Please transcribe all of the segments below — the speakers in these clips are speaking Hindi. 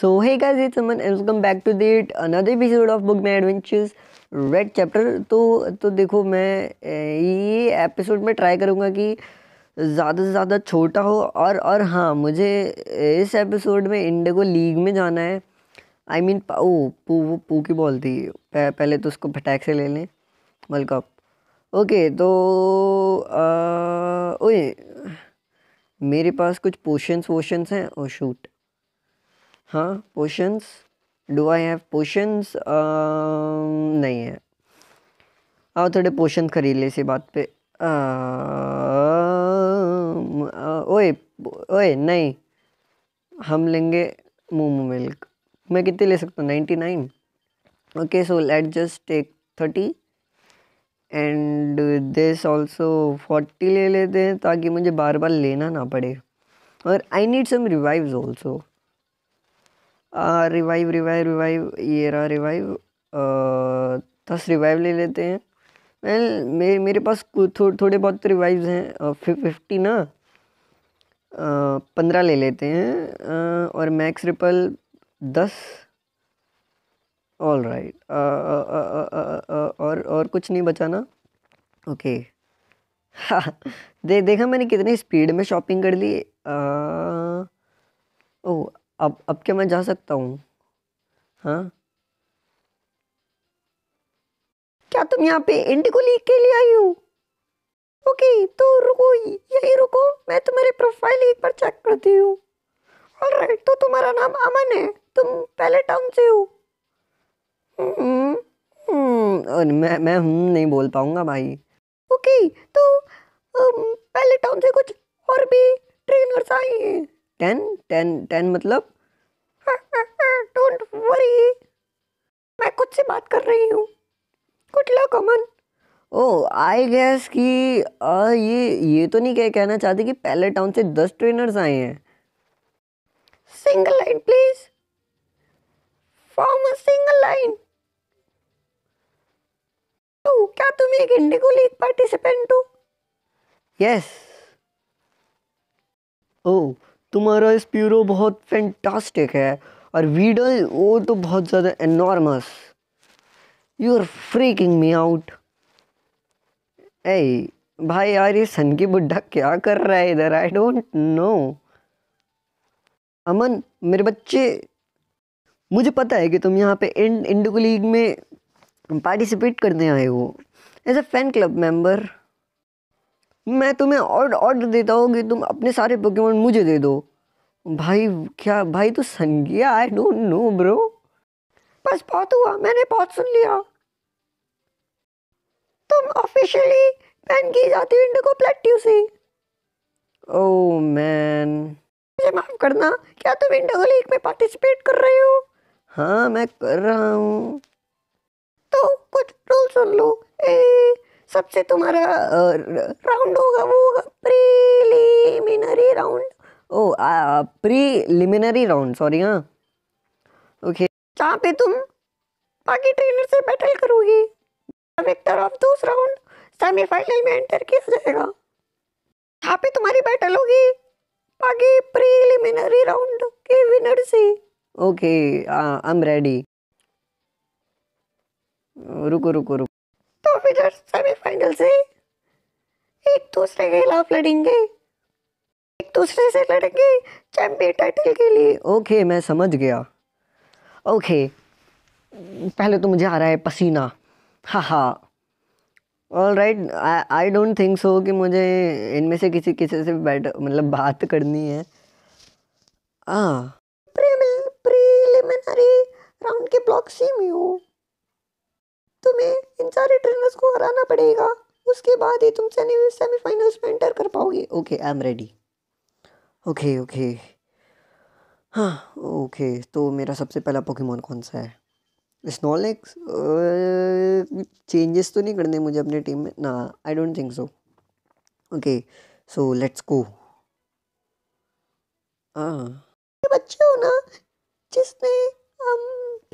So hey guys, it's Aman and welcome back to the another episode of Book My Adventures Red तो तो देखो मैं ये एपिसोड में ट्राई करूँगा कि ज़्यादा से ज़्यादा छोटा हो और और हाँ मुझे इस एपिसोड में इंडिगो लीग में जाना है आई I मीन mean, ओ पू वो पू की बॉल थी पहले तो उसको फटैक से ले लें वर्ल्ड कप ओके तो आ, ओए मेरे पास कुछ पोशंस वोशंस हैं और oh, शूट हाँ potions do I have potions नहीं है आओ थोड़े पोशन खरीद ले इसी बात पे ओए ओए नहीं हम लेंगे मोमो मिल्क मैं कितने ले सकता हूँ ninety nine okay so let just take thirty and this also forty ले लेते हैं ताकि मुझे बार बार लेना ना पड़े और I need some revives also revive revive revive ये रहा रिवाइव दस रिवाइव ले लेते हैं वेल मेरे मेरे पास थो, थोड़े बहुत रिवाइव्स हैं फिफ्टी ना पंद्रह ले लेते हैं और मैक्स रिपल दस ऑल राइट और और कुछ नहीं बचाना ओके हाँ दे देखा मैंने कितनी स्पीड में शॉपिंग कर ली ओ अब अब क्या मैं जा सकता हूँ हाँ क्या तुम यहाँ पे लीग के लिए आई हो ओके तो रुको यही रुको मैं तुम्हारी प्रोफाइल एक बार चेक करती हूँ ऑलराइट तो तुम्हारा नाम अमन है तुम पहले टाउन से हो हम्म, हम्म, मैं मैं हूँ नहीं बोल पाऊंगा भाई ओके तो पहले टाउन से कुछ और भी ट्रेनर्स आए हैं टेन टेन टेन मतलब डोंट हाँ, वरी हाँ, हाँ, मैं खुद से बात कर रही हूँ good luck Aman oh I guess कि ये ये तो नहीं कह कहना चाहते कि पहले टाउन से दस ट्रेनर्स आए हैं single line please form a single line तू क्या तुम एक इंडिगो लीग पार्टिसिपेंट हो यस ओह oh, तुम्हारा इस प्यूरो बहुत फैंटास्टिक है और वीडल वो तो बहुत ज़्यादा enormous you are freaking me out ए भाई यार ये सन की बुढ़ा क्या कर रहा है इधर आई डोंट नो अमन मेरे बच्चे मुझे पता है कि तुम यहाँ पे इंड इंडिगो लीग में पार्टिसिपेट करने आए हो as a fan club member मैं तुम्हें और ऑर्डर देता हूँ कि तुम अपने सारे पोकेमोन मुझे दे दो भाई क्या भाई तो सन गया आई डोंट नो ब्रो बस बहुत हुआ मैंने बहुत सुन लिया तुम ऑफिशियली बैन की जाती हो इंडिगो प्लेट्यू से ओ oh, मैन मुझे माफ़ करना क्या तुम इंडिगो लीग में पार्टिसिपेट कर रहे हो हाँ मैं कर रहा हूँ तो कुछ रूल सुन लो ए सबसे तुम्हारा राउंड होगा वो होगा preliminary round oh preliminary round sorry हाँ ओके जहाँ पे तुम बाकी ट्रेनर से बैटल करोगी victor of those round semifinal में एंटर किया जाएगा पे तुम्हारी बैटल होगी बाकी प्रीलिमिनरी राउंड के विनर से ओके आई एम रेडी रुको रुको रुको तो फिर सेमीफाइनल से एक दूसरे के खिलाफ लड़ेंगे एक दूसरे से लड़ेंगे चैंपियन टाइटल के लिए ओके मैं समझ गया ओके पहले तो मुझे आ रहा है पसीना हाँ हाँ all right I don't think so कि मुझे इनमें से किसी किसी से बैठ मतलब बात करनी है हाँ प्रीलिमिनरी राउंड के ब्लॉक सेम में हो तुम्हें इन सारे ट्रेनर्स को हराना पड़ेगा उसके बाद ही तुम सेमीफाइनल्स में एंटर कर पाओगे okay I am ready okay okay हाँ ओके तो मेरा सबसे पहला पोकेमोन कौन सा है स्नोलेक्स चेंजेस तो नहीं करने मुझे अपने टीम में ना I don't think so okay so let's go हाँ बच्चे हो ना जिसने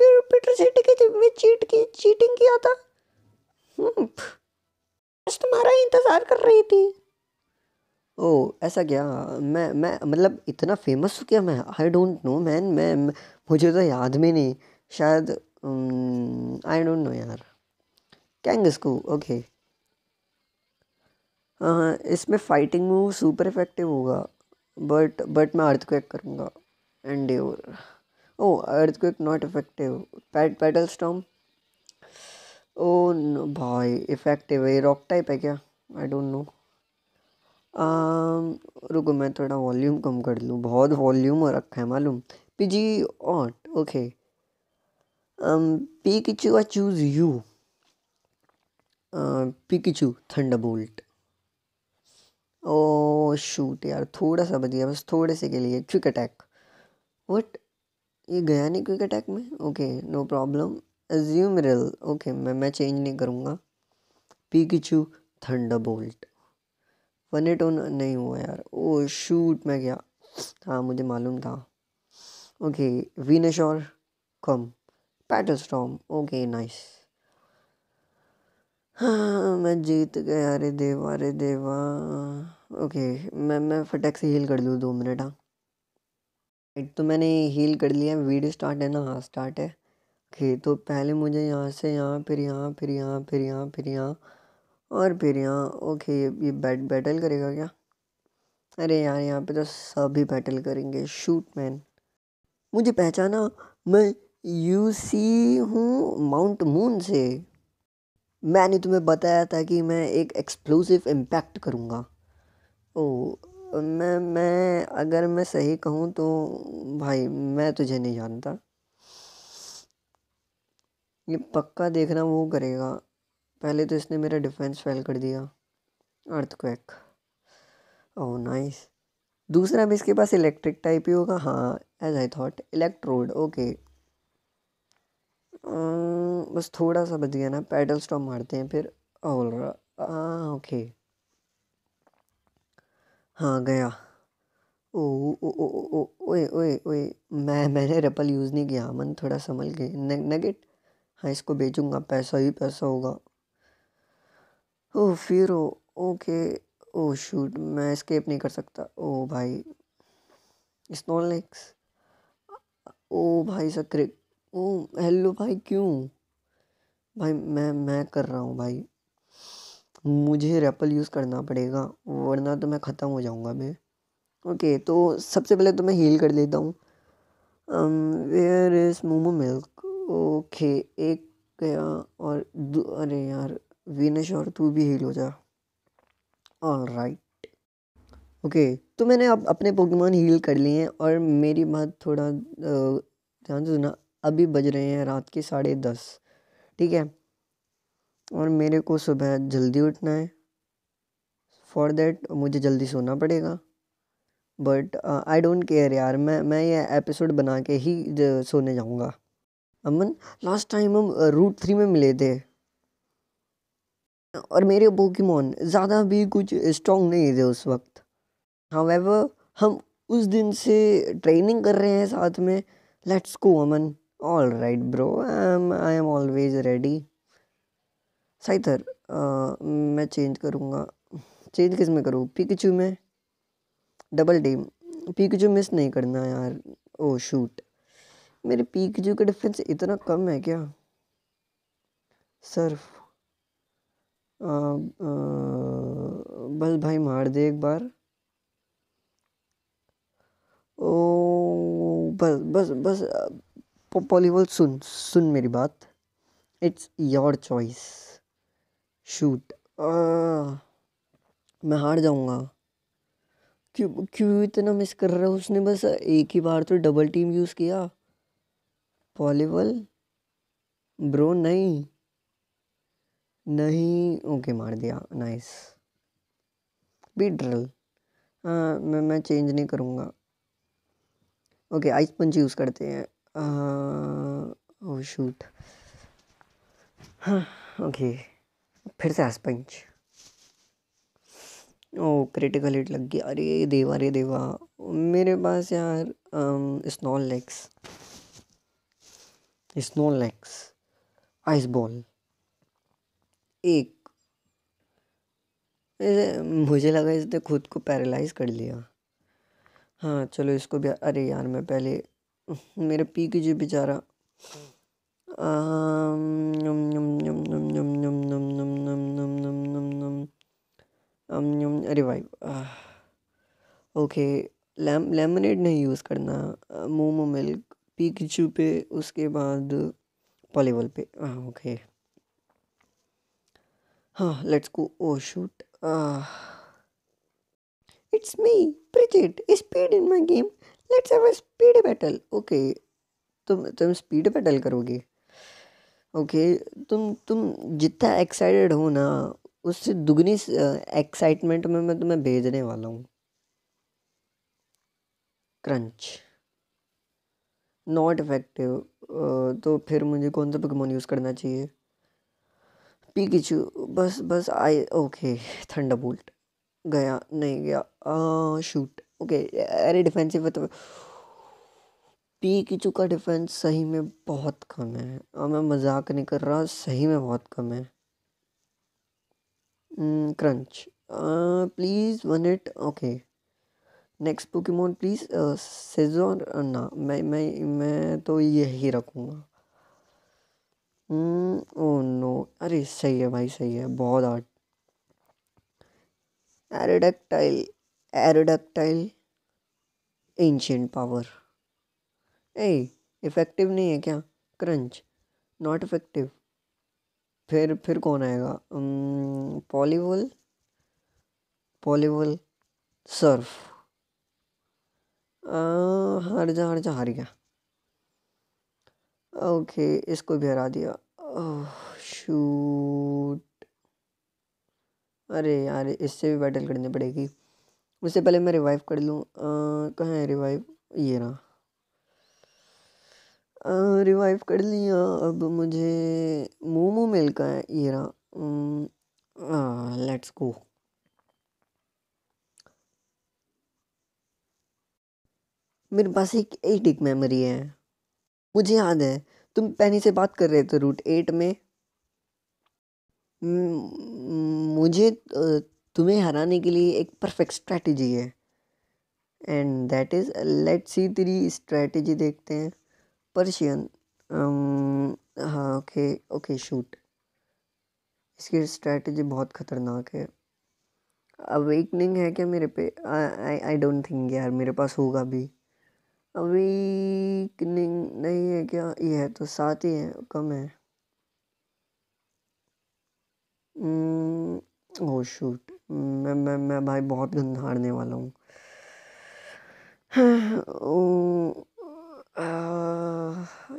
फिर पीटर सेट के में चीट की चीटिंग किया था बस हम्म, तुम्हारा इंतज़ार कर रही थी ओ ऐसा क्या मैं मैं मतलब इतना फेमस हूँ क्या मैं आई डोंट नो मैन मैं मुझे तो याद भी नहीं शायद आई डोंट नो यार कैंग को ओके हाँ, हाँ इसमें फाइटिंग मूव सुपर इफेक्टिव होगा बट बट मैं अर्थ क्वेक करूँगा and oh oh, earthquake not effective Pet battle storm oh no भाई इफेक्टिव है रॉक टाइप है क्या आई डोंट नो रुको मैं थोड़ा वॉल्यूम कम कर लूँ बहुत वॉल्यूम हो रखा है मालूम पी जी ऑट okay Pikachu I choose you pi Pikachu bolt oh shoot यार थोड़ा सा बदिया बस थोड़े से के लिए क्विक अटैक वट ये गया नहीं क्विक अटैक में ओके नो प्रॉब्लम एज्यूम रिल ओके मैं मैं चेंज नहीं करूँगा पी पीकीचू बोल्ट वन एट ओन नहीं हुआ यार ओ oh, शूट मैं गया हाँ मुझे मालूम था ओके वीनश और कम पैटल स्टॉम ओके नाइस हाँ मैं जीत गया अरे देवा अरे देवा ओके मैं मैं फटक से हील कर लूँ दो मिनट हाँ तो मैंने हील कर लिया वीडियो स्टार्ट है ना हाँ स्टार्ट है ओके तो पहले मुझे यहाँ से यहाँ फिर यहाँ फिर यहाँ फिर यहाँ फिर यहाँ और फिर यहाँ ओके ये ये बैट बैटल करेगा क्या अरे यार यहाँ पे तो सभी बैटल करेंगे शूट मैन मुझे पहचाना मैं यू सी हूँ माउंट मून से मैंने तुम्हें बताया था कि मैं एक एक्सप्लोसिव इम्पैक्ट करूँगा ओ oh, मैं मैं अगर मैं सही कहूँ तो भाई मैं तुझे नहीं जानता ये पक्का देखना वो करेगा पहले तो इसने मेरा डिफेंस फेल कर दिया अर्थ क्वैक ओह नाइस दूसरा भी इसके पास इलेक्ट्रिक टाइप ही होगा हाँ as I thought electrode okay बस थोड़ा सा बच गया ना पैडल स्टॉप मारते हैं फिर ओल oh, ओके ah, हाँ गया ओ ओ ओ ओ ओ ओए ओए ओए मैं मैंने रपल यूज़ नहीं किया मन थोड़ा संभल के नगेट हाँ इसको बेचूँगा पैसा ही पैसा होगा ओ फिर ओ ओके ओ शूट मैं स्केप नहीं कर सकता ओ भाई स्नो लेक्स ओ भाई सक्रे ओ हेलो भाई क्यों भाई मैं मैं कर रहा हूँ भाई मुझे रेपल यूज़ करना पड़ेगा वरना तो मैं ख़त्म हो जाऊँगा मैं ओके तो सबसे पहले तो मैं हील कर लेता हूँ where is moomoo milk okay एक गया और अरे यार विनश और तू भी हील हो जा ऑल राइट ओके तो मैंने अब अपने पोकेमोन हील कर लिए हैं और मेरी बात थोड़ा ध्यान से सुना अभी बज रहे हैं रात के साढ़े दस ठीक है और मेरे को सुबह जल्दी उठना है फॉर देट मुझे जल्दी सोना पड़ेगा बट आई डोंट केयर यार मैं मैं ये एपिसोड बना के ही सोने जाऊँगा अमन लास्ट टाइम हम रूट uh, थ्री में मिले थे और मेरे पोकीमोन ज़्यादा भी कुछ स्ट्रॉन्ग नहीं थे उस वक्त हावेवर हम उस दिन से ट्रेनिंग कर रहे हैं साथ में let's go Aman all right bro I am I am always ready Scyther मैं चेंज करूँगा चेंज किस में करूँ पिकचू में डबल टीम पिकचू मिस नहीं करना यार ओ oh, शूट मेरे पिकचू का डिफेंस इतना कम है क्या सर्फ आ, आ, बस भाई मार दे एक बार ओ oh, बस बस बस पॉलीवॉल सुन सुन मेरी बात इट्स योर चॉइस शूट मैं हार जाऊँगा क्यों क्यों इतना मिस कर रहा है उसने बस एक ही बार तो डबल टीम यूज़ किया पॉलीबल ब्रो नहीं नहीं ओके मार दिया नाइस बी ड्रिल हाँ मैं मैं चेंज नहीं करूँगा ओके आइस पंच यूज़ करते हैं आ, ओ शूट हाँ ओके फिर से हस्पंच ओ क्रिटिकल हिट लग गया अरे देवा अरे देवा मेरे पास यार Snorlax Snorlax ice ball एक मुझे लगा इसने खुद को पैरालाइज कर लिया हाँ चलो इसको भी अरे यार मैं पहले मेरा पी के जी बेचारा रिवाइव ओके लेमनेड नहीं यूज़ करना मोमो मिल्क पिकचू पे उसके बाद पॉलीवल पे हाँ ओके हाँ let's go oh shoot it's me present speed in my game let's have a speed battle okay तुम तुम स्पीड बैटल करोगे ओके okay, तुम तुम जितना एक्साइटेड हो ना उससे दुगनी एक्साइटमेंट में मैं तुम्हें भेजने वाला हूँ क्रंच नॉट इफेक्टिव तो फिर मुझे कौन सा पकमोन यूज़ करना चाहिए पी किचू बस बस आई ओके बोल्ट गया नहीं गया आ, शूट ओके अरे डिफेंसिव तो किचू का डिफेंस सही में बहुत कम है आ, मैं मजाक नहीं कर रहा सही में बहुत कम है crunch please won it okay next Pokemon please सेजोन ना मैं मैं मैं तो यही रखूँगा ओ नो अरे सही है भाई सही है बहुत art Aerodactyl Aerodactyl ancient power ए इफ़ेक्टिव नहीं है क्या क्रंच नॉट इफ़ेक्टिव फिर फिर कौन आएगा पॉलीवुल पॉलीवुल सर्फ हार जा हार जा हार गया ओके इसको भी हरा दिया शूट अरे यार इससे भी बैटल करनी पड़ेगी उससे पहले मैं रिवाइव कर लूँ कहाँ है रिवाइव ये रहा रिवाइव कर लिया अब मुझे मोमो मिल का है ये रहा लेट्स गो मेरे पास एक एट एक मेमोरी है मुझे याद है तुम पैनी से बात कर रहे थे रूट एट में मुझे तुम्हें हराने के लिए एक परफेक्ट स्ट्रैटेजी है and that is let's see तेरी स्ट्रैटेजी देखते हैं पर्शियन हाँ ओके ओके शूट इसकी स्ट्रैटेजी बहुत ख़तरनाक है अवेकनिंग है क्या मेरे पे आई आई डोंट थिंक यार मेरे पास होगा भी अवेकनिंग नहीं है क्या ये है तो सात ही है कम है हम्म, ओ शूट मैं मैं मैं भाई बहुत गंदा हारने वाला हूँ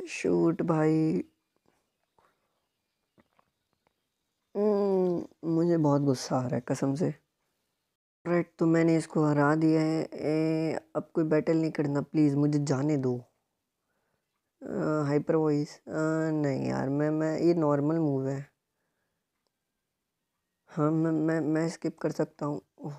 शूट भाई हम्म, मुझे बहुत गुस्सा आ रहा है कसम से राइट तो मैंने इसको हरा दिया है ए, अब कोई बैटल नहीं करना प्लीज़ मुझे जाने दो हाइपर वॉइस नहीं यार मैं मैं ये नॉर्मल मूव है हाँ मैं मैं मैं स्किप कर सकता हूँ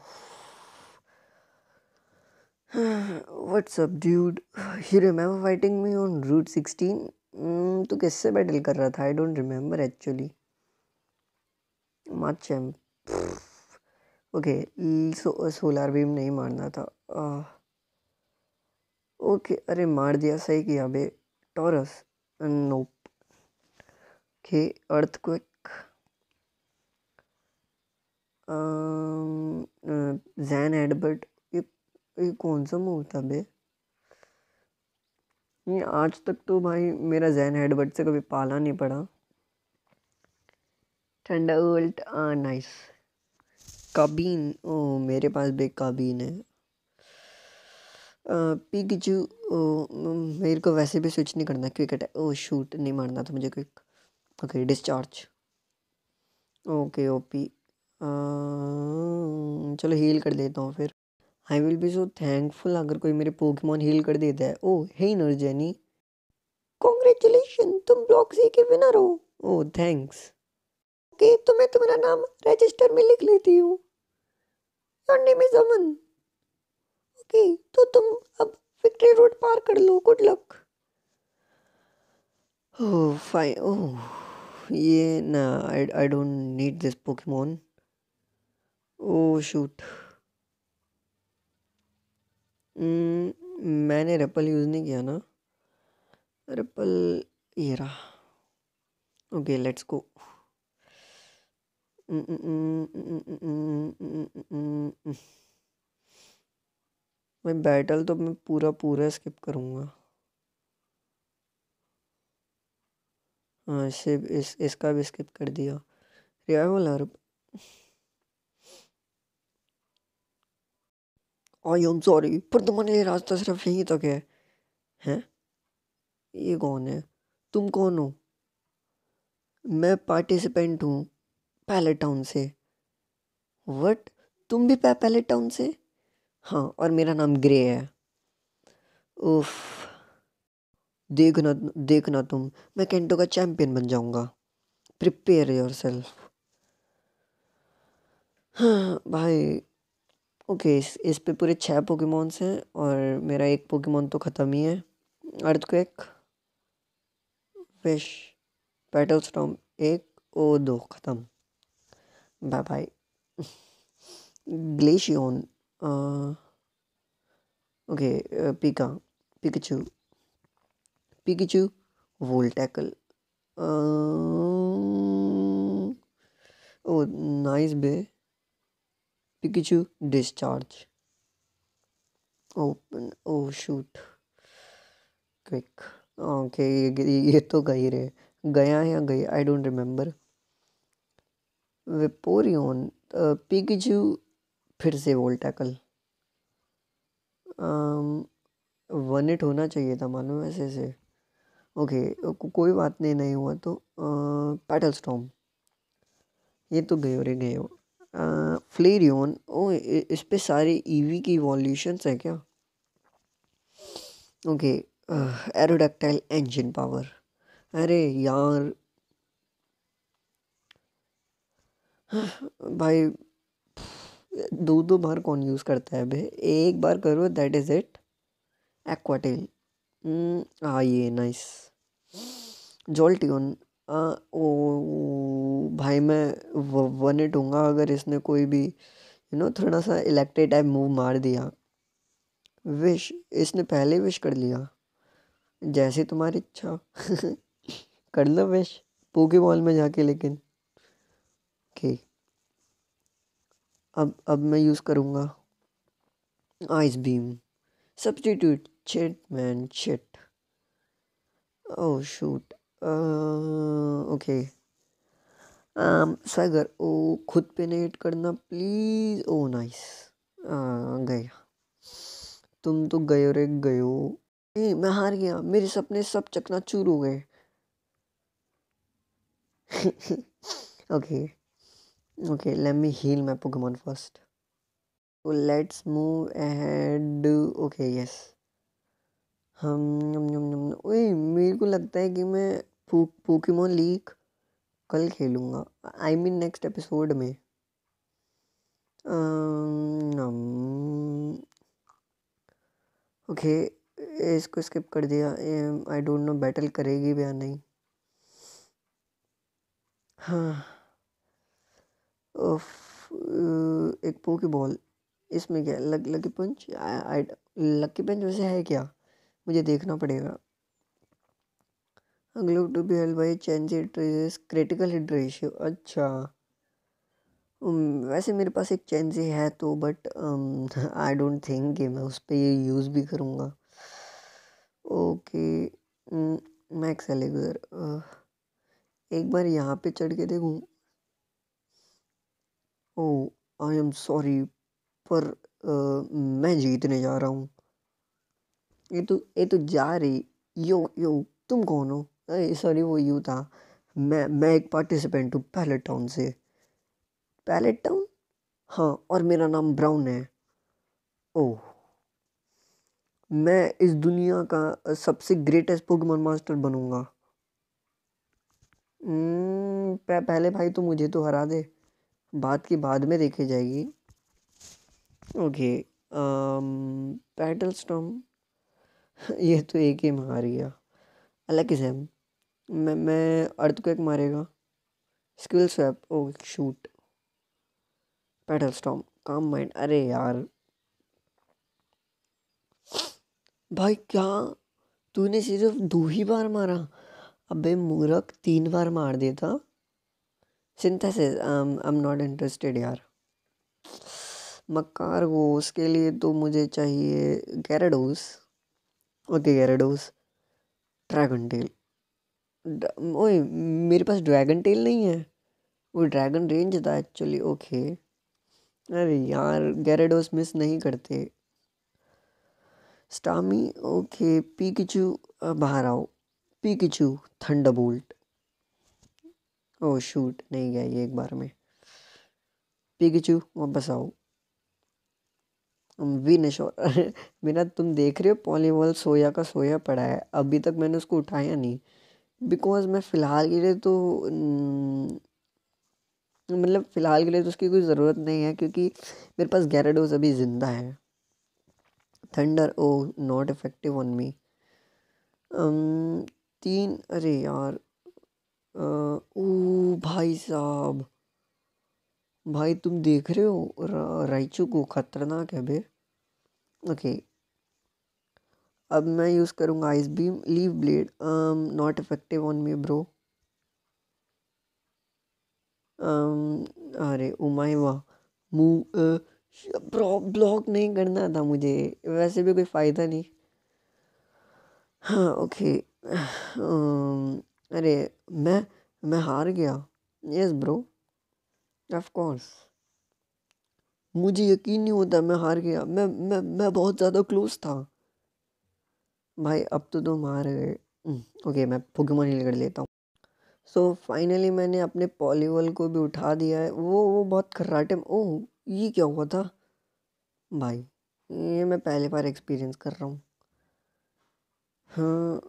what's up dude he remember fighting me on route sixteen तो किससे बैटल कर रहा था I don't remember actually much um okay solar beam नहीं मारना था ओके okay, अरे मार दिया सही किया बे Tauros nope okay earthquake जैन एडबर्ट ये कौन सा मूव था बे ये आज तक तो भाई मेरा जैन हेडबर्ट से कभी पाला नहीं पड़ा ठंडा उल्ट आ नाइस काबीन ओ मेरे पास भी काबीन है ओ मेरे को वैसे भी स्विच नहीं करना क्विकेट है ओ शूट नहीं मारना था मुझे quick okay discharge okay OP चलो हील कर देता हूँ फिर I will be so thankful अगर कोई मेरे पोकेमोन हील कर देता है ओ हे नर्जैनी कॉन्ग्रेचुलेशन तुम ब्लॉक सी के विनर हो ओ थैंक्स ओके तो मैं तुम्हारा नाम रजिस्टर में लिख लेती हूँ your name is Aman okay तो तुम अब विक्ट्री रोड पार कर लो good luck oh fine oh ये ना I I don't need this Pokemon oh shoot मैंने रेपल यूज़ नहीं किया ना रेपल ये रहा ओके लेट्स गो मैं बैटल तो मैं पूरा पूरा स्किप करूँगा हाँ सिर्फ इस इसका भी स्किप कर दिया revival herb I am sorry पर तुम्हारे तो लिए रास्ता सिर्फ यहीं तक है हैं ये कौन है तुम कौन हो मैं पार्टिसिपेंट हूँ पैलेट टाउन से वट तुम भी पैलेट टाउन से हाँ और मेरा नाम ग्रे है उफ देखना देखना तुम मैं कैंटो का चैम्पियन बन जाऊँगा प्रिपेयर योर सेल्फ हाँ भाई ओके इस इस पे पूरे छः पोकेमोन्स हैं और मेरा एक पोकेमोन तो ख़त्म ही है अर्थक्वेक फिश पेटल स्टॉम एक ओ दो ख़त्म bye bye Glaceon okay pika Pikachu Pikachu volt tackle oh nice बे Pikachu, discharge. Open. Oh shoot. Quick okay ये ये तो गए ही रहे गया या गई आई डोंट रिमेम्बर वेपोरियन पिकजू फिर से वोल टैकल वन इट होना चाहिए था मालूम ऐसे से ओके को, कोई बात नहीं नहीं हुआ तो पैटल uh, स्टॉम ये तो गए हो रे गए हो फ्लेरियन ओ इस पे सारे ईवी e की वॉल्यूशन है क्या ओके एरोडक्टाइल इंजन पावर अरे यार भाई दो दो बार कौन यूज़ करता है भाई एक बार करो दैट इज़ इट एक्वाटेल हाँ ये नाइस जॉल्टियन ओ भाई मैं वन एट हूँ अगर इसने कोई भी यू नो थोड़ा सा इलेक्ट्रिक टाइप मूव मार दिया विश इसने पहले विश कर लिया जैसी तुम्हारी इच्छा कर लो विश पोके बॉल में जाके लेकिन ओके अब अब मैं यूज़ करूँगा आइस बीम सब्सटीट्यूट चिट मैन चिट oh shoot okay swagger oh खुद पे नेट करना प्लीज़ ओ नाइस गया तुम तो गयो रे गयो ए, मैं हार गया मेरे सपने सब चकना चूर हो गए okay okay let me heal my Pokemon first let's move ahead okay yes हम ओए मेरे को लगता है कि मैं पोकेमोन लीक कल खेलूँगा आई मीन नेक्स्ट एपिसोड में ओके इसको स्किप कर दिया आई डोंट नो बैटल करेगी भी या नहीं हाँ एक एक पोकी बॉल इसमें क्या luck lucky punch lucky punch वैसे है क्या मुझे देखना पड़ेगा Anglove to be held by change hit raises critical hit ratio. अच्छा वैसे मेरे पास एक चैंसी है तो बट आई डोंट थिंक कि मैं उस पर ये यूज़ भी करूँगा ओके मैक्स एलेगर एक बार यहाँ पे चढ़ के देखूँ ओ आई एम सॉरी पर uh, मैं जीतने जा रहा हूँ ये तो ये तो जा रही यो यो तुम कौन हो सॉरी वो यू था मैं मैं एक पार्टिसिपेंट हूँ पैलेट टाउन से पैलेट टाउन हाँ और मेरा नाम ब्राउन है ओह मैं इस दुनिया का सबसे ग्रेटेस्ट पोगमन मास्टर बनूँगा पहले भाई तो मुझे तो हरा दे बात की बाद में देखी जाएगी ओके पैटल स्टॉम ये तो एक ही मार गया अलग सेम मैं मैं अर्थ को एक मारेगा skill swap oh shoot petal storm calm mind अरे यार भाई क्या तूने सिर्फ दो ही बार मारा अबे मूरख तीन बार मार देता synthesis I am not interested यार मकार वो उसके लिए तो मुझे चाहिए Gyarados okay Gyarados dragon tail ओए मेरे पास ड्रैगन टेल नहीं है वो ड्रैगन रेंज था एक्चुअली ओके अरे यार गैरेडोस मिस नहीं करते स्टामी ओके पी किचू बाहर आओ पीकिचू थंडरबोल्ट ओ शूट नहीं गया ये एक बार में पी किचू वापस आओ विनेश्वर बिना तुम देख रहे हो पॉलीवॉल सोया का सोया पड़ा है अभी तक मैंने उसको उठाया नहीं बिकॉज़ मैं फ़िलहाल के लिए तो मतलब फ़िलहाल के लिए तो उसकी कोई ज़रूरत नहीं है क्योंकि मेरे पास गैराडोस अभी ज़िंदा है thunder oh not effective on me तीन अरे यार ओ भाई साहब भाई तुम देख रहे हो राइचू को ख़तरनाक है बे ओके अब मैं यूज़ करूँगा ice beam leaf blade not effective on me bro अरे उमाई वाह मूव ब्लॉक नहीं करना था मुझे वैसे भी कोई फ़ायदा नहीं हाँ ओके um, अरे मैं मैं हार गया यस ब्रो ऑफ कोर्स मुझे यकीन नहीं होता मैं हार गया मैं मैं मैं बहुत ज़्यादा क्लोज था भाई अब तो तुम आ गए हम्म। ओके मैं पुगमन हिल कर लेता हूँ सो so, फाइनली मैंने अपने पॉलीवल को भी उठा दिया है वो वो बहुत खर्राटे ओह ये क्या हुआ था भाई ये मैं पहली बार एक्सपीरियंस कर रहा हूँ हाँ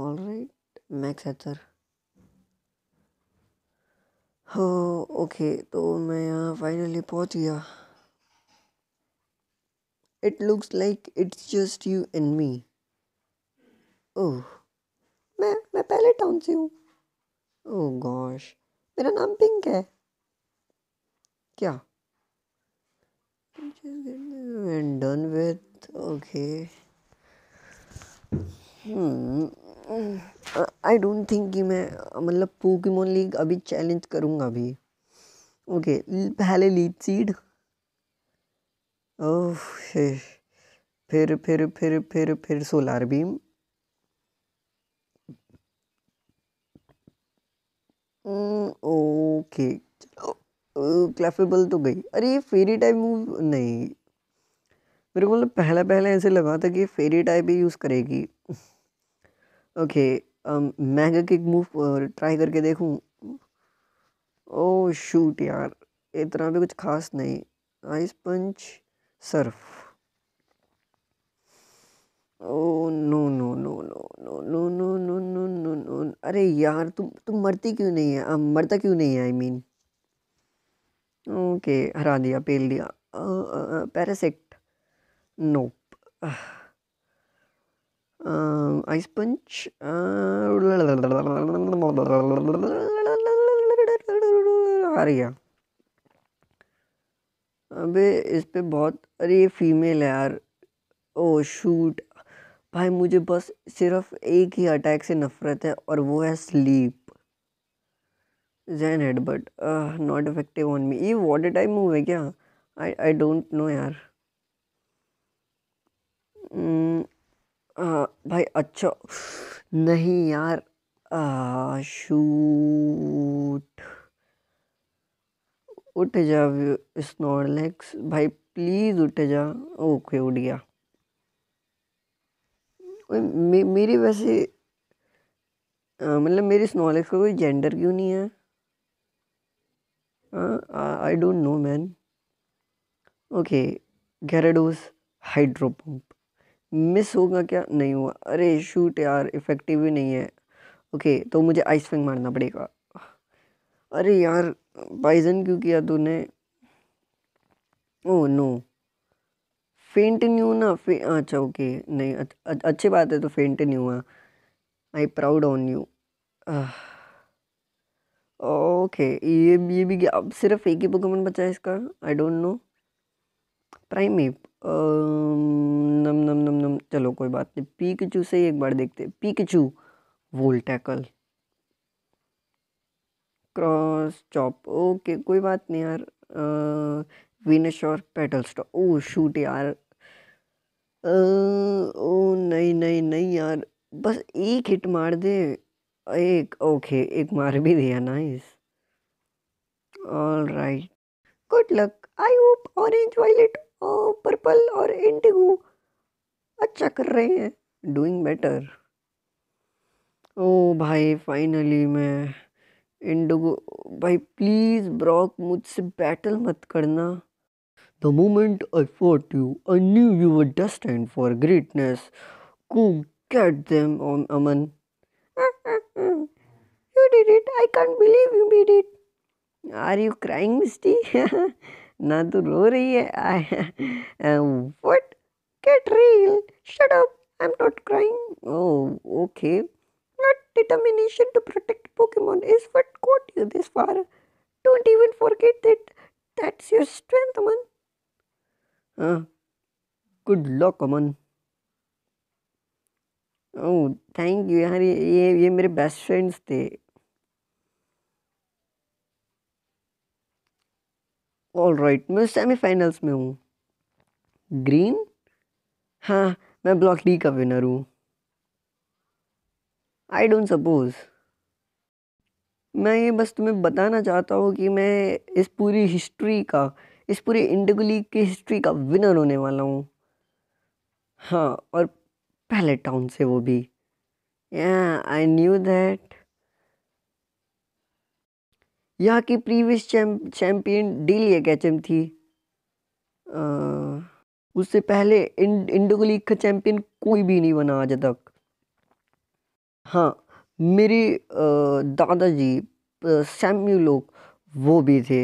ऑल राइट मैक्स हैथर हो ओके तो मैं यहाँ फाइनली पहुँच गया It looks like it's just you and me. ओह मैं मैं पहले टाउन से हूँ ओह गॉश मेरा नाम पिंक है क्या done with okay I don't think कि मैं मतलब पोकेमोन लीग अभी चैलेंज करूँगा अभी ओके okay, पहले लीड सीड ओह फिर फिर फिर फिर फिर, फिर सोलार बीम हम्म, ओके चलो क्लैफेबल तो गई अरे ये फेरी टाइप मूव नहीं मेरे को मतलब पहला पहला ऐसे लगा था कि फेरी टाइप ही यूज़ करेगी okay mega kick move try करके देखूँ ओ शूट यार इतना भी कुछ खास नहीं ice punch surf oh no no no no no no no no no no no अरे यार तुम तुम मरती क्यों नहीं है मरता क्यों नहीं है आई मीन ओके हरा दिया पेल दिया पैरासेक्ट नोप आइस पंच आ गया अबे इस पे बहुत अरे ये फीमेल है यार ओ शूट भाई मुझे बस सिर्फ एक ही अटैक से नफरत है और वो है sleep zen head but not effective on me ये वाटर टाइम मूव है क्या आई आई डोंट नो यार hmm, आ, भाई अच्छा नहीं यार शूट उठ जा स्नोरलेक्स भाई प्लीज़ उठ जा ओके उठ गया मे, मेरी वैसे मतलब मेरी स्नोलेक्स का कोई जेंडर क्यों नहीं है I don't know man okay Gyarados hydro pump miss होगा क्या नहीं हुआ अरे शूट यार इफ़ेक्टिव ही नहीं है ओके तो मुझे आइस फिंग मारना पड़ेगा अरे यार पाइजन क्यों किया तूने ओ नो फेंट नहीं हुआ ना फे अच्छा ओके नहीं अच्छी बात है तो फेंट नहीं हुआ I proud on you okay ये ये भी क्या अब सिर्फ एक ही पोकेमोन बचा है इसका आई डोंट नो प्राइमेप नम नम नम नम चलो कोई बात नहीं पीक चू से ही एक बार देखते पीक चू वोल्टैकल क्रॉस चॉप ओके कोई बात नहीं यार विनश और पेटल स्टॉप ओ शूट यार ओ नहीं नहीं नहीं यार बस एक हिट मार दे एक ओके एक मार भी दिया nice all right good luck I hope orange violet purple और इंडिगो अच्छा कर रहे हैं डूइंग बेटर ओ भाई फाइनली मैं इंडोगो भाई प्लीज़ ब्रॉक मुझसे बैटल मत करना the moment I fought you I knew you were destined for greatness को catch them on Aman you did it I can't believe you did it are you crying Misty ना तो रो रही है what get real shut up I am not crying oh okay determination to protect Pokemon is what got you this far. Don't even forget that that's your strength, man. Uh, ah, good luck, man. Oh thank you यार ये ये मेरे बेस्ट फ्रेंड्स थे ऑल राइट मैं सेमीफाइनल्स में हूँ ग्रीन हाँ मैं ब्लॉक डी का विनर हूँ आई डोंट सपोज मैं ये बस तुम्हें बताना चाहता हूँ कि मैं इस पूरी हिस्ट्री का इस पूरे इंडिगो लीग की हिस्ट्री का विनर होने वाला हूँ हाँ और पहले टाउन से वो भी या आई न्यू दैट यहाँ की प्रीवियस चैम्पियन डेली कैचम थी आ, उससे पहले इंडिगो लीग का चैम्पियन कोई भी नहीं बना आज तक हाँ मेरे दादाजी सैम्यू लोग वो भी थे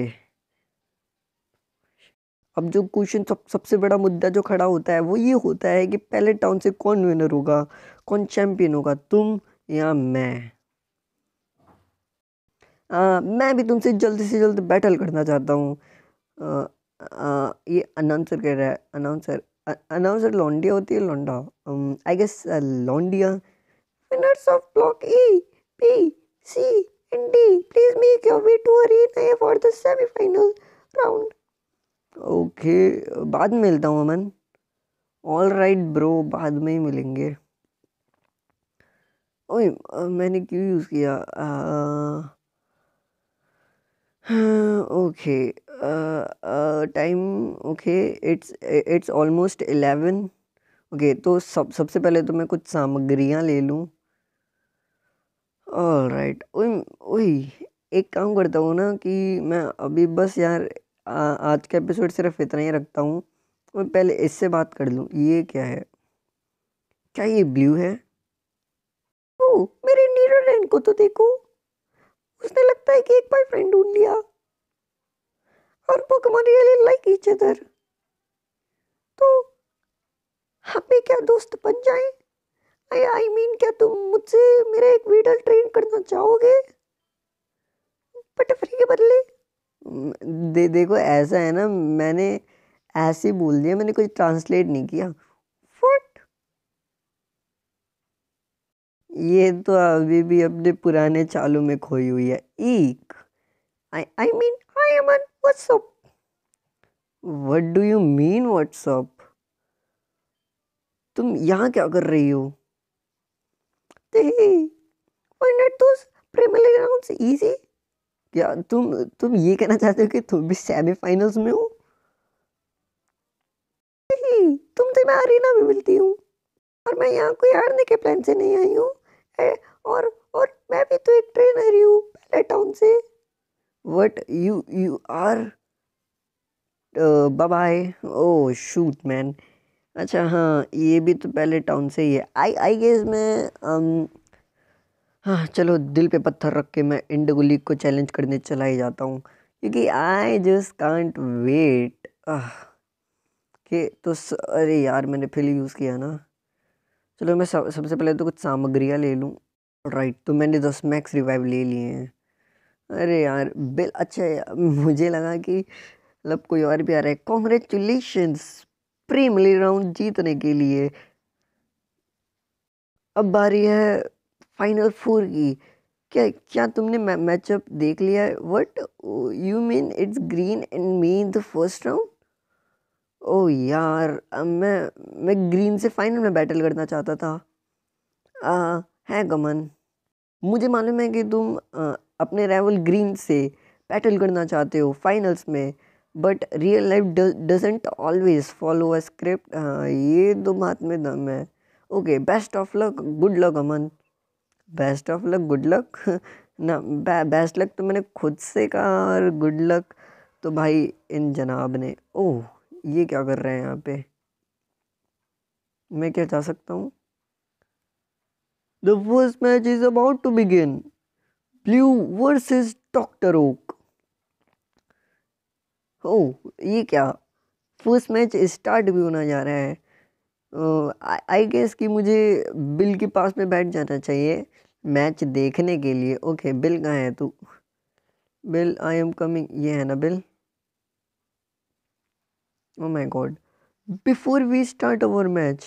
अब जो क्वेश्चन सब सबसे बड़ा मुद्दा जो खड़ा होता है वो ये होता है कि पहले टाउन से कौन विनर होगा कौन चैम्पियन होगा तुम या मैं आ, मैं भी तुमसे जल्दी से जल्द बैटल करना चाहता हूँ ये अनाउंसर कह रहा है अनाउंसर अनाउंसर लॉन्डिया होती है लॉन्डा आई गेस लॉन्डिया winners of Block A, B, C, and D. Please make your way to Arena A for the semi-final round. Okay okay, बाद में मिलता हूँ अमन ऑल राइट ब्रो बाद में ही मिलेंगे ओए मैंने क्यों यूज़ किया okay time okay it's it's almost eleven okay तो सब सबसे पहले तो मैं कुछ सामग्रियाँ ले लूँ ऑल राइट वही एक काम करता हूँ ना कि मैं अभी बस यार आ, आज का एपिसोड सिर्फ इतना ही रखता हूँ मैं पहले इससे बात कर लूँ ये क्या है क्या ये ब्लू है ओ मेरे नीरोलैंड को तो देखो उसने लगता है कि एक बार फ्रेंड ढूंढ लिया और Pokemon really like each other तो भी क्या दोस्त बन जाए आई मीन क्या तुम मुझसे मेरा एक वीडल ट्रेन करना चाहोगे पटफरी के बदले दे देखो ऐसा है ना मैंने ऐसे ही बोल दिया मैंने कुछ ट्रांसलेट नहीं किया फट ये तो अभी भी अपने पुराने चालों में खोई हुई है एक I I mean I Aman what's up what do you mean what's up तुम यहाँ क्या कर रही हो सकते Why not those premier rounds easy क्या तुम तुम ये कहना चाहते हो कि तुम भी सेमीफाइनल्स में हो नहीं तुम तो मैं अरीना में मिलती हूँ और मैं यहाँ कोई हारने के प्लान से नहीं आई हूँ और और मैं भी तो एक ट्रेनर ही हूँ पहले टाउन से what you you are by oh shoot man अच्छा हाँ ये भी तो पहले टाउन से ही है आई आई गेस मैं um, हाँ चलो दिल पे पत्थर रख के मैं इंड गुली को चैलेंज करने चला ही जाता हूँ क्योंकि आई जस्ट कांट वेट के तो स, अरे यार मैंने फिल यूज़ किया ना चलो मैं सब सबसे पहले तो कुछ सामग्रियाँ ले लूँ राइट तो मैंने दस मैक्स रिवाइव ले लिए हैं अरे यार बिल अच्छा यार, मुझे लगा कि मतलब कोई और भी आ रहा है कॉन्ग्रेचुलेशंस प्रीमिली राउंड जीतने के लिए अब बारी है फाइनल फोर की क्या क्या तुमने मैचअप देख लिया है what you mean it's Green and mean the first round oh यार मैं मैं ग्रीन से फाइनल में बैटल करना चाहता था आ, है गमन मुझे मालूम है कि तुम आ, अपने रेवल ग्रीन से बैटल करना चाहते हो फाइनल्स में but real life doesn't always follow a script हाँ ये तो बात में दम है okay best of luck good luck Aman best of luck good luck ना बेस्ट लक तो मैंने खुद से कहा और गुड लक तो भाई इन जनाब ने ओह ये क्या कर रहे हैं यहाँ पे मैं क्या चाह सकता हूँ the first match is about to begin Blue versus Doctor Oak oh ये क्या फर्स्ट मैच स्टार्ट भी होना जा रहा है आई गेस कि मुझे बिल के पास में बैठ जाना चाहिए मैच देखने के लिए ओके बिल कहाँ है तू बिल आई एम कमिंग ये है ना Bill oh my god before we start our match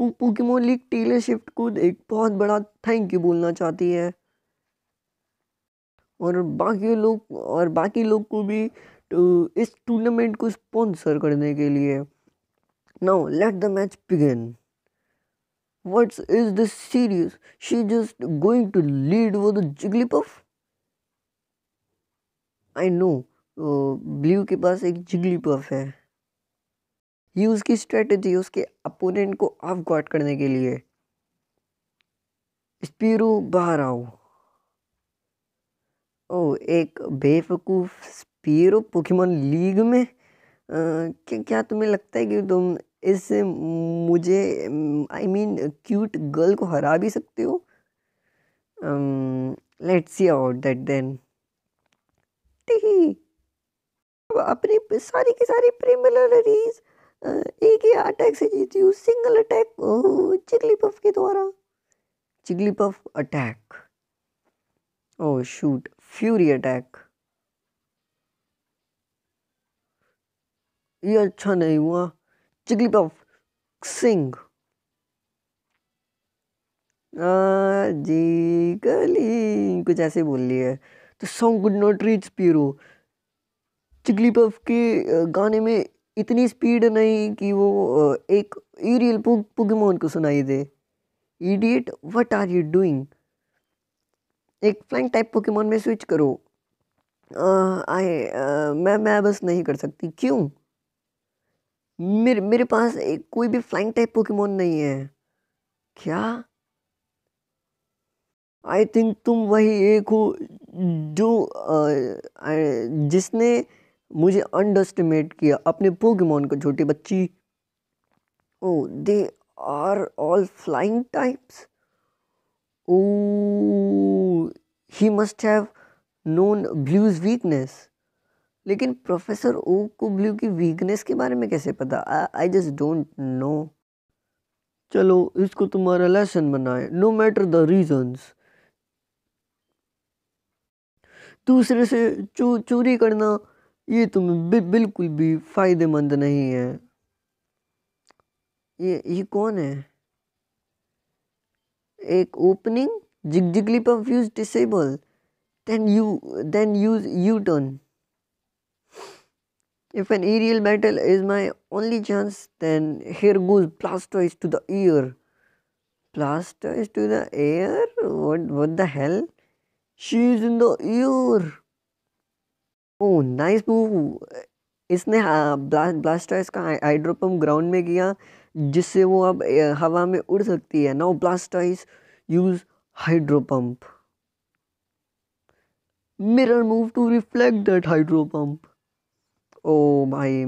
Pokemon league Taylor Swift को एक बहुत बड़ा थैंक यू बोलना चाहती है और बाकी लोग और बाकी लोग को भी तो इस टूर्नामेंट को स्पॉन्सर करने के लिए now let the match begin What is this series? She just going to lead वो the puff I know Blue के पास एक जिगली पफ है ये उसकी स्ट्रेटजी उसके अपोनेंट को ऑफ गॉट करने के लिए स्पीरो बाहर आओ ओ एक बेवकूफ़ स्पीरो पोकेमॉन लीग में क्या क्या तुम्हें लगता है कि तुम इससे मुझे आई मीन क्यूट गर्ल को हरा भी सकते हो let's see about that then अब अपनी सारी की सारी प्रेमिलरीज एक ही अटैक से जीती हूँ सिंगल अटैक चिगली पफ के द्वारा Jigglypuff attack oh shoot fury attack ये अच्छा नहीं हुआ चिगलीपफ सिंह जी गली कुछ ऐसे बोल रही है तो song good not reach Jigglypuff के गाने में इतनी स्पीड नहीं कि वो एक ईरियल पुगमोन को सुनाई दे idiot what are you doing एक फ्लाइंग टाइप पोकेमोन में स्विच करो आई मैं मैं बस नहीं कर सकती क्यों मेरे मेरे पास एक कोई भी फ्लाइंग टाइप पोकेमोन नहीं है क्या आई थिंक तुम वही एक हो जो आ, जिसने मुझे अंडरस्टिमेट किया अपने पोकेमोन को छोटी बच्ची oh they are all flying types ही must have known Blue's weakness लेकिन प्रोफेसर ओ को ब्लू की वीकनेस के बारे में कैसे पता आई जस्ट डोंट नो चलो इसको तुम्हारा लेसन बनाए नो मैटर द रीजंस दूसरे से चो, चोरी करना ये तुम्हें बि, बिल्कुल भी फ़ायदेमंद नहीं है ये ये कौन है एक opening Jigglypuff fuse disable then you then use U-turn if an aerial battle is my only chance then here goes Blastoise to the ear Blastoise to the air what what the hell she is in the ear oh nice move इसने हाँ, ब्ला, का हाइड्रोपम ग्राउंड में किया जिससे वो अब हवा में उड़ सकती है now Blastoise use hydro mirror move to reflect that hydro pump oh भाई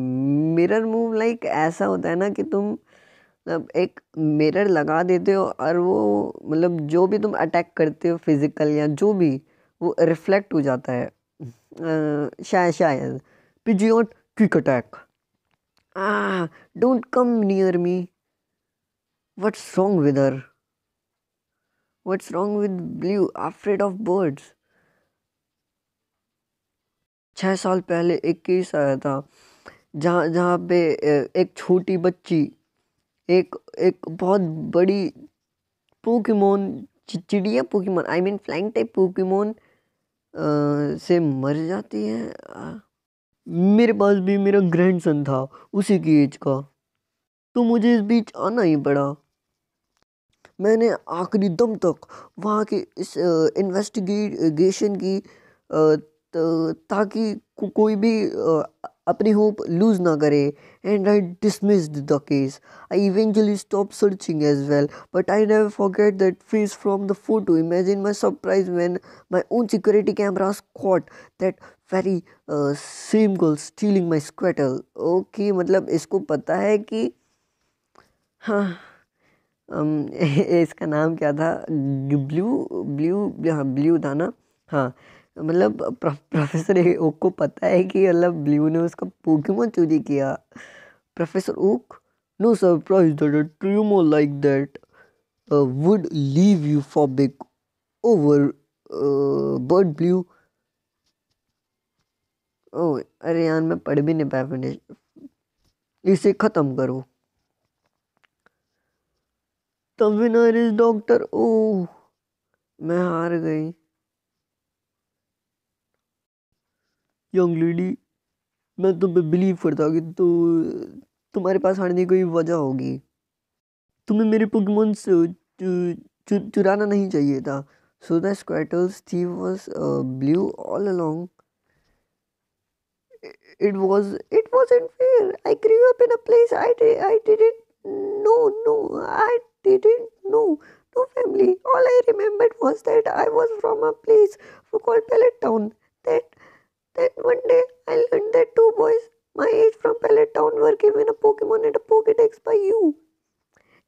मिरर मूव लाइक ऐसा होता है ना कि तुम मतलब एक मिरर लगा देते हो और वो मतलब जो भी तुम अटैक करते हो फिज़िकल या जो भी वो रिफ्लेक्ट हो जाता है शायद शायद पिजियोट क्विक अटैक आ don't come near me what's wrong with her what's wrong with Blue afraid of birds छः साल पहले एक केस आया था जहाँ जहाँ पे एक छोटी बच्ची एक एक बहुत बड़ी पोकेमोन चिड़िया Pokemon I mean flying type Pokemon से मर जाती है मेरे पास भी मेरा ग्रैंड सन था उसी की एज का तो मुझे इस बीच आना ही पड़ा मैंने आखिरी दम तक वहाँ के इस इन्वेस्टिगेशन की ताकि को, कोई भी अपनी होप लूज ना करे and I dismissed the case I eventually stopped searching as well but I never forget that face from the photo imagine my surprise when my own security camera caught that very same girl stealing my Squirtle okay मतलब इसको पता है कि हाँ um, इसका नाम क्या था ब्लू ब्लू हाँ ब्लू था ना हाँ मतलब प्रोफेसर ओक को पता है कि मतलब ब्लू ने उसका पोकेमोन चोरी किया Professor Oak no surprise that trauma like that would leave you for big over bird Blue oh अरे यार मैं पढ़ भी नहीं पाया फिनिश इसे ख़त्म करो द इज डॉक्टर ओ मैं हार गई यंग लेडी मैं तुम पे बिलीव करता हूँ कि तो तुम्हारे पास आने की कोई वजह होगी तुम्हें मेरे पुगमन से चुराना नहीं चाहिए था सो the Squirtle's thief was Blue all along it was it was in fair I grew up in place no no I did it no no family all I remembered was that I was from a place called Pallet Town that Then one day I learned that two boys my age from Pallet Town were given a Pokemon and a Pokedex by you,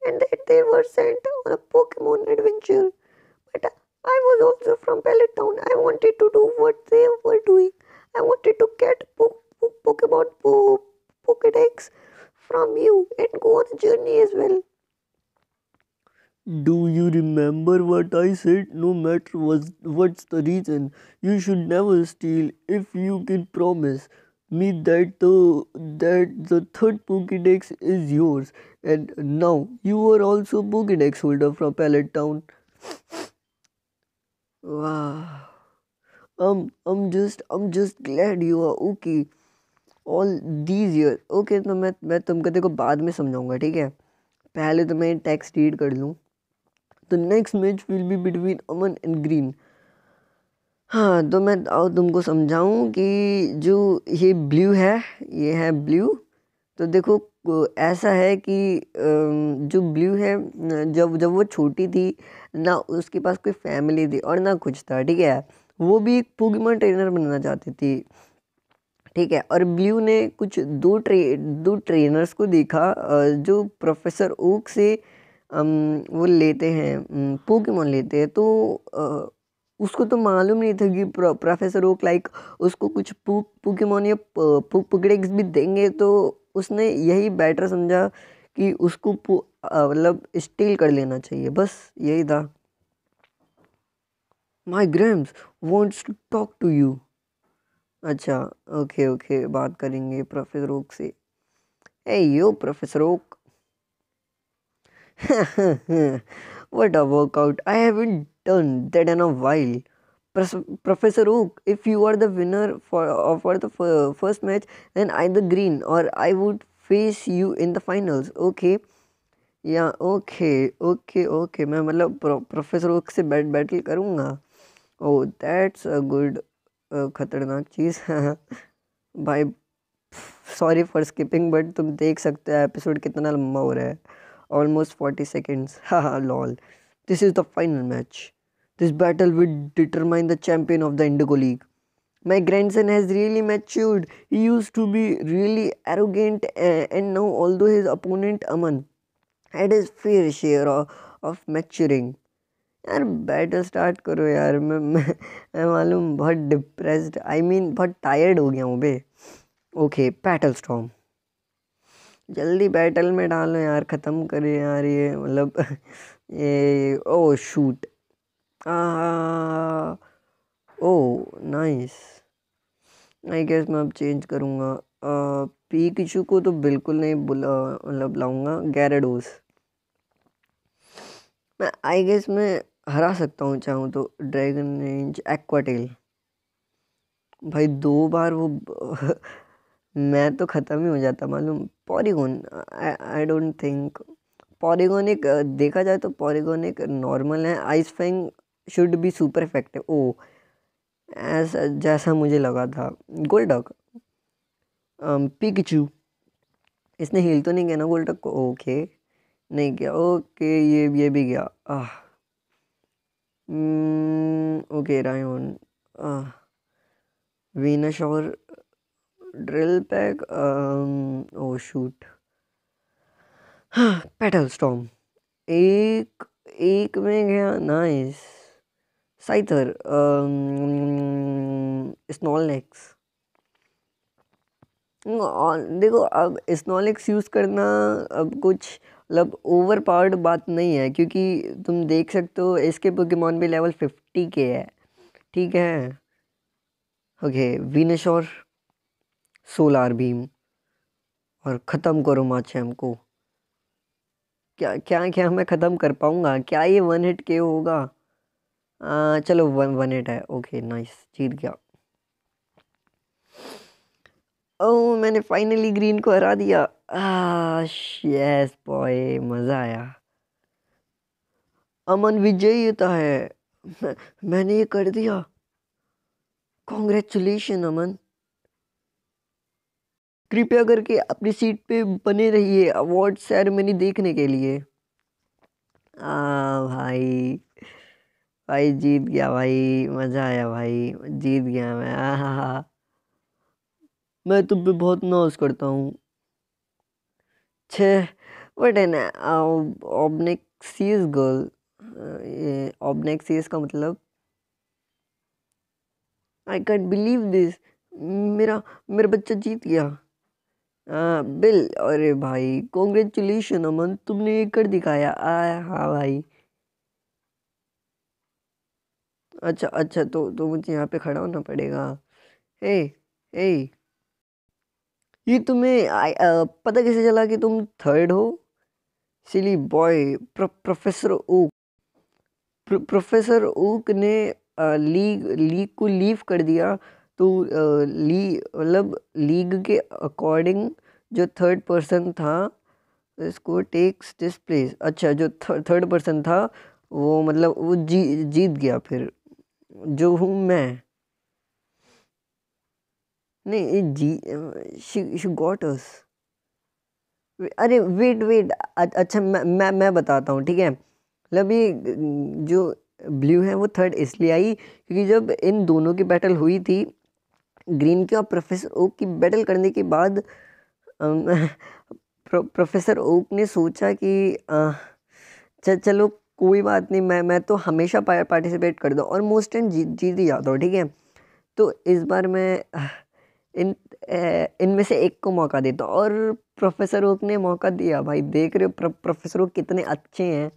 and that they were sent on a Pokemon adventure. But I was also from Pallet Town. I wanted to do what they were doing. I wanted to get po- po- Pokemon po- Pokedex from you and go on a journey as well. Do you remember what I said? No matter was, what's the reason, you should never steal if you can promise me that the that the third Pokédex is yours. And now you are also Pokédex holder from Pallet Town. wow. Um, I'm just I'm just glad you are okay. All these years. Okay, तो मैं मैं तुमको देखो बाद में समझाऊंगा ठीक है पहले तो मैं टेक्स्ट तो next match will be between Aman and Green हाँ तो मैं आओ तुमको समझाऊं कि जो ये ब्लू है ये है ब्लू तो देखो ऐसा है कि जो ब्लू है जब जब वो छोटी थी ना उसके पास कोई फैमिली थी और ना कुछ था ठीक है वो भी एक पुगमा ट्रेनर बनना चाहती थी ठीक है और ब्लू ने कुछ दो ट्रे दो ट्रेनर्स को देखा जो प्रोफेसर ओक से वो लेते हैं पोकेमोन लेते हैं तो उसको तो मालूम नहीं था कि प्रोफेसर ओक लाइक उसको कुछ पोकेमोन या पोकेडेक्स भी देंगे तो उसने यही बेटर समझा कि उसको मतलब स्टील कर लेना चाहिए बस यही था my gramps wants to talk to you अच्छा ओके ओके बात करेंगे प्रोफेसर ओक से ay yo Professor Oak what a workout. I haven't done that in a while. Professor Oak, if you are the winner for, for the first match, then i the green or I would face you in the finals. Okay. या ओके ओके ओके मैं मतलब प्रोफेसर ओक से बैट बैटल करूँगा ओ दैट्स अ गुड खतरनाक चीज़ भाई सॉरी फॉर स्किपिंग बट तुम देख सकते हो एपिसोड कितना लंबा हो रहा है almost 40 seconds haha lol this is the final match this battle will determine the champion of the indigo league my grandson has really matured he used to be really arrogant eh, and now although his opponent aman had his fair share of, of maturing यार बैटल स्टार्ट करो यार मैं मैं, मैं मालूम बहुत डिप्रेस्ड आई मीन बहुत टायर्ड हो गया हूँ बे ओके बैटल स्टॉम जल्दी बैटल में डालो यार ख़त्म करें यार ये मतलब ये oh shoot oh nice I guess मैं अब चेंज करूँगा पी ah, किचू को तो बिल्कुल नहीं बुला मतलब लाऊँगा गैरडोस मैं आई गेस मैं हरा सकता हूँ चाहूँ तो ड्रैगन रेंज एक्वाटेल भाई दो बार वो मैं तो ख़त्म ही हो जाता मालूम Porygon I don't think polygon एक देखा जाए तो पॉलीगॉन एक नॉर्मल है ice fang should be super effective oh ऐसा जैसा मुझे लगा था गोल्डक पिकचू um, इसने हिल तो नहीं किया ना गोल्डक को ओके नहीं किया ओके ये ये भी गया आह ओके रायोन वीनस और drill peck oh shoot petal storm एक एक में गया नाइस साइथर स्नॉलेक्स देखो अब स्नॉलेक्स यूज़ करना अब कुछ मतलब ओवर पावर्ड बात नहीं है क्योंकि तुम देख सकते हो इसके पोकेमोन भी लेवल फिफ्टी के है ठीक है ओके वीनेशोर सोलार बीम और ख़त्म करो माचे को क्या क्या क्या मैं ख़त्म कर पाऊँगा क्या ये वन हिट के होगा आ, चलो वन वन हिट है ओके नाइस जीत गया ओह oh, मैंने फाइनली ग्रीन को हरा दिया यस बॉय मज़ा आया अमन विजय होता है मैं, मैंने ये कर दिया कॉन्ग्रेचुलेशन अमन कृपया करके अपनी सीट पे बने रहिए अवार्ड सेरेमनी देखने के लिए आ भाई भाई जीत गया भाई मज़ा आया भाई जीत गया मैं हाँ हाँ मैं तुम पे बहुत नोस करता हूँ छे बट है ना ऑबनेक्सियस गर्ल ऑबनेक्सियस का मतलब आई कैंट बिलीव दिस मेरा मेरा बच्चा जीत गया हाँ बिल अरे भाई कॉन्ग्रेचुलेशन अमन तुमने ये कर दिखाया आ हाँ भाई अच्छा अच्छा तो तो मुझे यहाँ पे खड़ा होना पड़ेगा ए ए ये तुम्हें आ, आ, पता कैसे चला कि तुम थर्ड हो सिली बॉय प्र, प्रोफेसर ओक प्र, प्रोफेसर ओक ने आ, लीग लीग को लीव कर दिया टू ली uh, मतलब लीग के अकॉर्डिंग जो थर्ड पर्सन था इसको टेक्स दिस प्लेस अच्छा जो थर्ड पर्सन था वो मतलब वो जी जीत गया फिर जो हूँ मैं नहीं ये जी शी शी गॉट अस अरे वेट वेट अच्छा मैं मैं मैं बताता हूँ ठीक है मतलब ये जो ब्लू है वो थर्ड इसलिए आई क्योंकि जब इन दोनों की बैटल हुई थी ग्रीन के और प्रोफेसर ओक की बैटल करने के बाद प्रोफेसर ओक ने सोचा कि चलो कोई बात नहीं मैं मैं तो हमेशा पार्टिसिपेट कर दूँ और मोस्ट टाइम जीत जीत ही जाता हूँ ठीक है तो इस बार मैं इन इनमें से एक को मौका देता हूँ और प्रोफेसर ओक ने मौका दिया भाई देख रहे हो प्रो, प्रोफेसर ओक कितने अच्छे हैं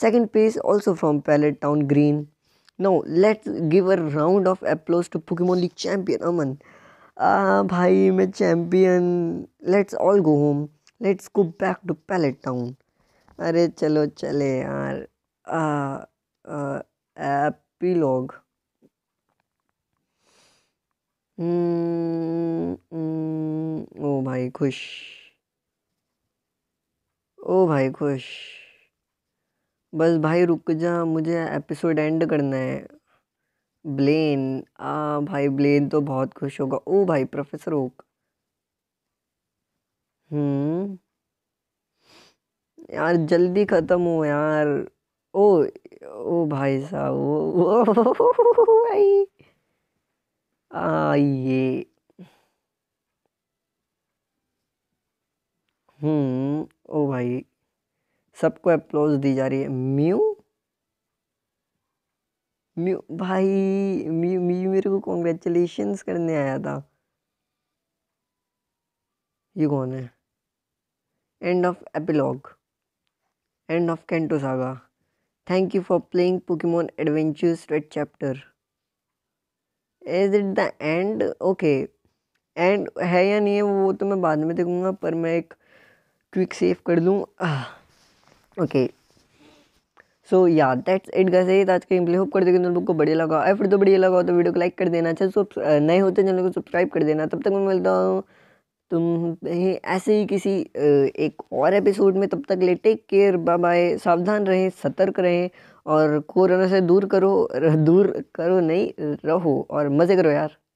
second piece also from Pallet town Green no let's give a round of applause to Pokemon league champion Aman भाई मैं champion let's all go home let's go back to Pallet town अरे चलो चले यार एप्पी लॉग ओ भाई खुश ओ भाई खुश बस भाई रुक जा मुझे एपिसोड एंड करना है ब्लेन आ भाई ब्लेन तो बहुत खुश होगा ओ भाई प्रोफेसर ओक हम्म यार जल्दी ख़त्म हो यार ओ ओ भाई साहब ओ भाई आ ये हम्म ओ भाई सबको अप्लोज दी जा रही है म्यू म्यू भाई म्यू म्यू मेरे को कॉन्ग्रेचुलेशन करने आया था ये कौन है end of epilogue end of Kanto saga thank you for playing Pokemon adventures Red chapter is it the end okay end है या नहीं है वो तो मैं बाद में देखूंगा पर मैं एक क्विक सेव कर लूँ ओके सो या दैट्स इट गैसे आज का इम्प्ले होप कर देगा नोटबुक को बढ़िया लगा और फिर तो बढ़िया लगा तो वीडियो को लाइक कर देना अच्छा सब नए होते चैनल को सब्सक्राइब कर देना तब तक मैं मिलता हूँ तुम ऐसे ही किसी एक और एपिसोड में तब तक ले टेक केयर बाय बाय सावधान रहें सतर्क रहें और कोरोना से दूर करो दूर करो नहीं रहो और मज़े करो यार